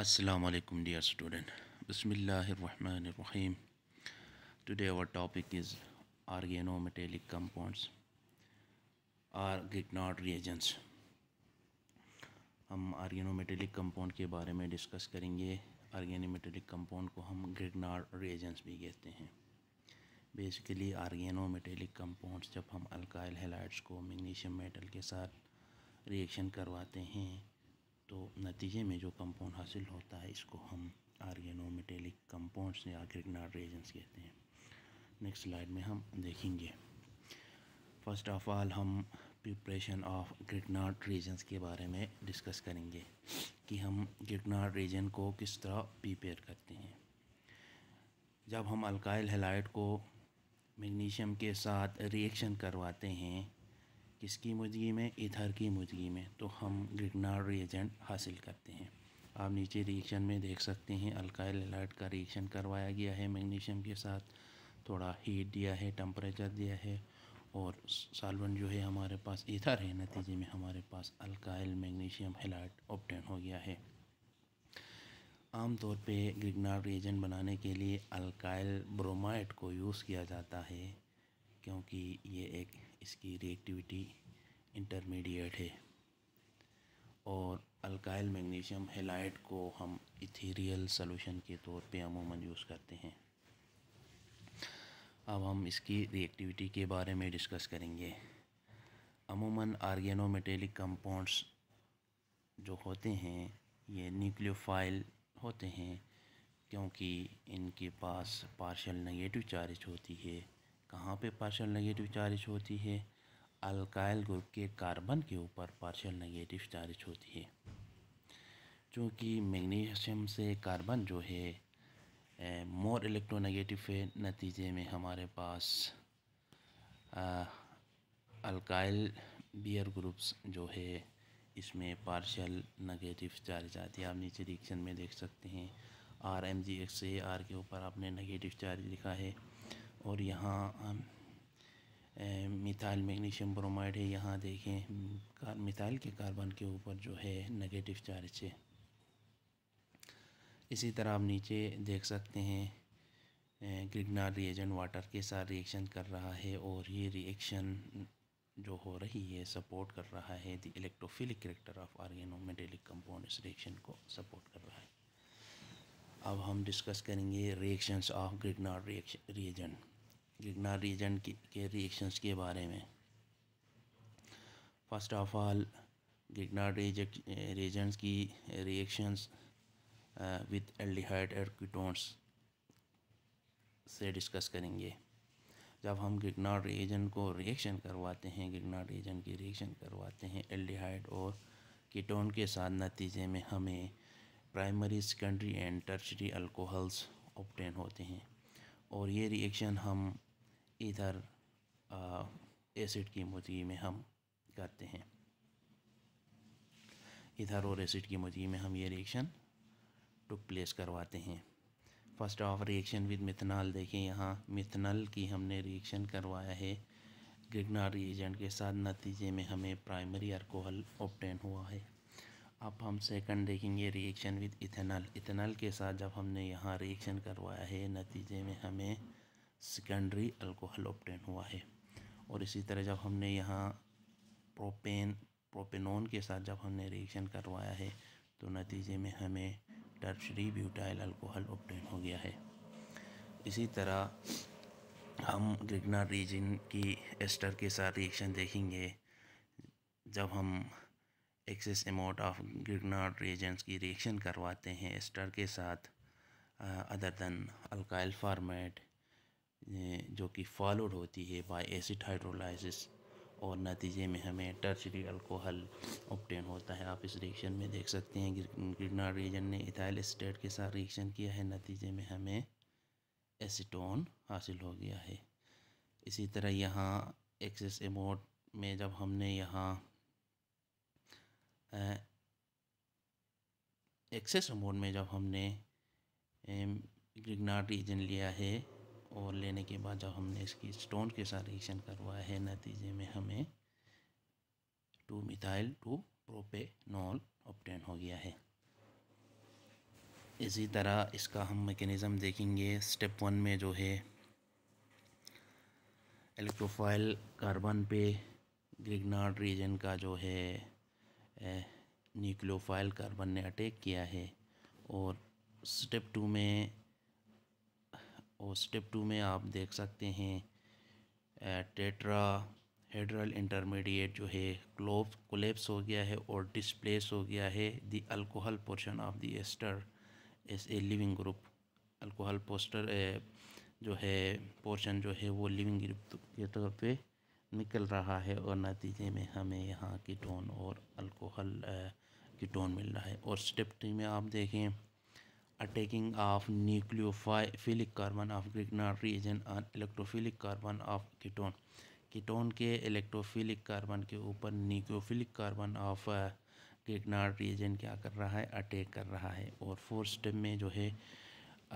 Assalamualaikum dear student Bismillahirrahmanirrahim Today our topic is organometallic compounds or Grignard reagents हम आर्गेनोमेटेलिक compound के बारे में discuss करेंगे आर्गेनोमेटेलिक कंपाउंड को हम ग्रिगनार्ड रिएजेंट्स भी कहते हैं बेसिकली आर्गेनोमेटेलिक कंपाउंड्स जब हम अल्काइल हेलाइड्स को मैग्नीशियम मेटल के साथ रिएक्शन करवाते हैं तो नतीजे में जो कंपाउंड हासिल होता है इसको हम आर्गेनोमेटेलिक कंपाउंड्स या ग्रिगनार्ड रेजेंस कहते हैं नेक्स्ट स्लाइड में हम देखेंगे फर्स्ट ऑफ ऑल हम प्रिपरेशन ऑफ ग्रिगनार्ड रीजन्स के बारे में डिस्कस करेंगे कि हम गिगनार रीजन को किस तरह प्रिपेयर करते हैं जब हम अल्काइल हेलाइट को मैग्नीशियम के साथ रिएक्शन करवाते हैं किसकी मौजूदगी में इधर की मौजूदगी में तो हम ग्रिगनार रिएजेंट हासिल करते हैं आप नीचे रिएक्शन में देख सकते हैं अल्काइल अलाइट का रिएक्शन करवाया गया है मैग्नीशियम के साथ थोड़ा हीट दिया है टम्परेचर दिया है और सालवन जो है हमारे पास इधर है नतीजे में हमारे पास अल्काइल मैग्नीशियम हेलाइट ऑप्टेन हो गया है आमतौर पे ग्रिगनार रिएजेंट बनाने के लिए अल्काइल ब्रोमाइड को यूज़ किया जाता है क्योंकि ये एक इसकी रिएक्टिविटी इंटरमीडिएट है और अल्काइल मैग्नीशियम हेलाइट को हम इथेरियल सॉल्यूशन के तौर पे अमूमन यूज़ करते हैं अब हम इसकी रिएक्टिविटी के बारे में डिस्कस करेंगे अमूमन आर्गेनोमेटेलिक कंपाउंड्स जो होते हैं ये न्यूक्लियोफाइल होते हैं क्योंकि इनके पास पार्शल नेगेटिव चार्ज होती है कहाँ पे पार्शल नेगेटिव चार्ज होती है अल्काइल ग्रुप के कार्बन के ऊपर पार्शल नेगेटिव चार्ज होती है चूँकि मैग्नीशियम से कार्बन जो है मोर इलेक्ट्रोनेगेटिव है नतीजे में हमारे पास अल्काइल बियर ग्रुप्स जो है इसमें पार्शल नेगेटिव चार्ज आती है आप नीचे रिएक्शन में देख सकते हैं R M G X A R के ऊपर आपने नेगेटिव चार्ज लिखा है और यहाँ मिथाइल मैग्नीशियम ब्रोमाइड है यहाँ देखें मिथाइल के कार्बन के ऊपर जो है नेगेटिव चार्ज है इसी तरह आप नीचे देख सकते हैं ग्रिगनार रिएजेंट वाटर के साथ रिएक्शन कर रहा है और ये रिएक्शन जो हो रही है सपोर्ट कर रहा है the electrophilic character of organometallic compound इस रिएक्शन को सपोर्ट कर रहा है अब हम डिस्कस करेंगे reactions of Grignard reaction reagent Grignard reagent के रिएक्शंस के बारे में first of all Grignard reagents की रिएक्शंस विद एल्डिहाइड और कीटोन्स से डिस्कस करेंगे जब हम गिगनाड रीजन को रिएक्शन करवाते हैं गिगनाड रीजन की रिएक्शन करवाते हैं एल्डिहाइड और कीटोन के साथ नतीजे में हमें primary secondary and tertiary alcohols obtain होते हैं और ये रिएक्शन हम इधर एसिड की मौजगी में हम करते हैं इधर और एसिड की मौजगी में हम ये रिएक्शन टुक प्लेस करवाते हैं first of reaction with methanol देखें यहाँ मिथनॉल की हमने रिएक्शन करवाया है ग्रिगनार रिएजेंट के साथ नतीजे में हमें प्राइमरी अल्कोहल ऑप्टेन हुआ है अब हम सेकंड देखेंगे रिएक्शन विद इथेनॉल इथेनॉल के साथ जब हमने यहाँ रिएक्शन करवाया है नतीजे में हमें सेकेंडरी अल्कोहल ऑप्टेन हुआ है और इसी तरह जब हमने यहाँ प्रोपेन प्रोपेनोन के साथ जब हमने रिएक्शन करवाया है तो नतीजे में हमें टर्शरी ब्यूटाइल अल्कोहल ऑप्टेन हो गया है इसी तरह हम ग्रिगना रीजन की एस्टर के साथ रिएक्शन देखेंगे जब हम excess amount of Grignard reagents की रिएक्शन करवाते हैं एस्टर के साथ अदर दैन अल्काइल फार्मेट जो कि फॉलोड होती है बाय एसिड हाइड्रोलाइसिस और नतीजे में हमें टर्चरी अल्कोहल ऑप्टेन होता है आप इस रिएक्शन में देख सकते हैं गिरनार रीजन ने इथाइल स्टेट के साथ रिएक्शन किया है नतीजे में हमें एसीटोन हासिल हो गया है इसी तरह यहाँ एक्सेस एमोट में जब हमने यहाँ एक्सेस अमोट में जब हमने ग्रिगनाट रीजन लिया है और लेने के बाद जब हमने इसकी स्टोन के साथ रिएक्शन करवाया है नतीजे में हमें two methyl two propanol obtain हो गया है इसी तरह इसका हम मेकेनिज़म देखेंगे स्टेप वन में जो है एलेक्ट्रोफाइल कार्बन पे ग्रिगनार्ड रीजन का जो है न्यूक्लियोफाइल कार्बन ने अटैक किया है और स्टेप टू में और स्टेप टू में आप देख सकते हैं टेट्रा हेड्रल इंटरमीडिएट जो है क्लोप कोलेप्स हो गया है और डिस्प्लेस हो गया है the alcohol portion of the ester is a leaving group alcohol पोस्टर जो है पोर्शन जो है वो लिविंग ग्रुप तो, के तौर पे निकल रहा है और नतीजे में हमें यहाँ कीटोन और अल्कोहल कीटोन मिल रहा है और स्टेप थ्री में आप देखें attacking of nucleophilic carbon of grignard region और electrophilic carbon of ketone ketone के इलेक्ट्रोफिलिक कार्बन के ऊपर nucleophilic carbon of Grignard reagent क्या कर रहा है अटैक कर रहा है और फोर्थ स्टेप में जो है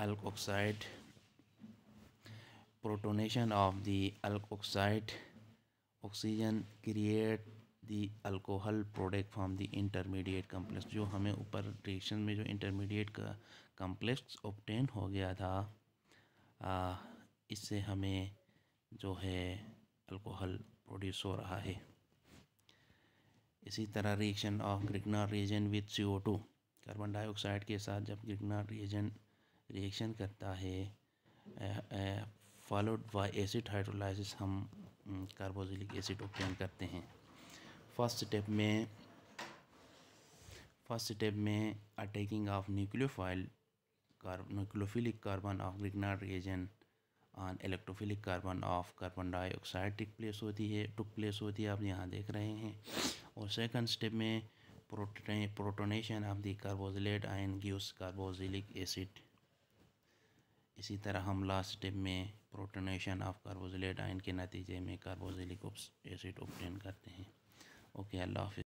alkoxide protonation of the alkoxide oxygen create the alcohol product from the intermediate complex जो हमें ऊपर रिएक्शन में जो इंटरमीडिएट का कम्प्लेक्स ऑप्टेन हो गया था आ, इससे हमें जो है अल्कोहल प्रोड्यूस हो रहा है इसी तरह reaction of Grignard reagent with C two carbon dioxide के साथ जब ग्रिगनार रिएजन रिएक्शन करता है फॉलोड बाय एसिड हाइड्रोलाइसिस हम कार्बोजिलिक एसिड ऑप्टेन करते हैं फर्स्ट स्टेप में फर्स्ट स्टेप में attacking of nucleophile nucleophilic carbon of Grignard reagent on electrophilic carbon of carbon dioxide take place होती है टुक प्लेस होती है आप यहाँ देख रहे हैं और सेकंड स्टेप में protonation of the carboxylate ion gives carboxylic acid इसी तरह हम लास्ट स्टेप में प्रोटोनेशन ऑफ कार्बोजिलेट आयन के नतीजे में कार्बोजिलिक एसिड ऑप्टेन करते हैं ओके अल्लाह हाफि